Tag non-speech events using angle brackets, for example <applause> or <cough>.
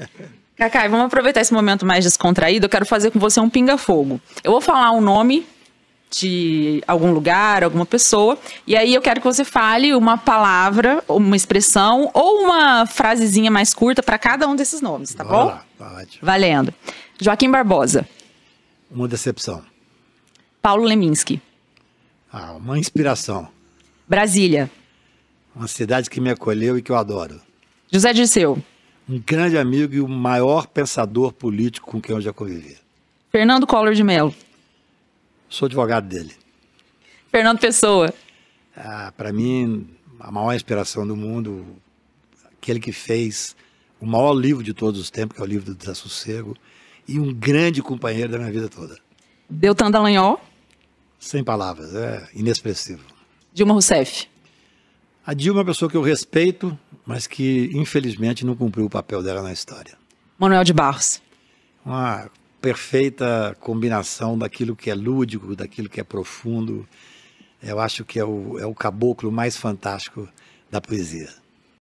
<laughs> Cacai, vamos aproveitar esse momento mais descontraído. Eu quero fazer com você um pinga-fogo. Eu vou falar um nome de algum lugar, alguma pessoa, e aí eu quero que você fale uma palavra, uma expressão ou uma frasezinha mais curta para cada um desses nomes, tá Bora bom? Lá, ótimo. Valendo. Joaquim Barbosa. Uma decepção. Paulo Leminski. Ah, uma inspiração. Brasília. Uma cidade que me acolheu e que eu adoro. José Disseu um grande amigo e o maior pensador político com quem eu já convivi. Fernando Collor de Mello. Sou advogado dele. Fernando Pessoa. Ah, Para mim, a maior inspiração do mundo, aquele que fez o maior livro de todos os tempos, que é o livro do Desassossego, e um grande companheiro da minha vida toda. Deltan Dallagnol. Sem palavras, é inexpressivo. Dilma Rousseff. A Dilma é uma pessoa que eu respeito, mas que infelizmente não cumpriu o papel dela na história. Manuel de Barros. Uma perfeita combinação daquilo que é lúdico, daquilo que é profundo. Eu acho que é o, é o caboclo mais fantástico da poesia.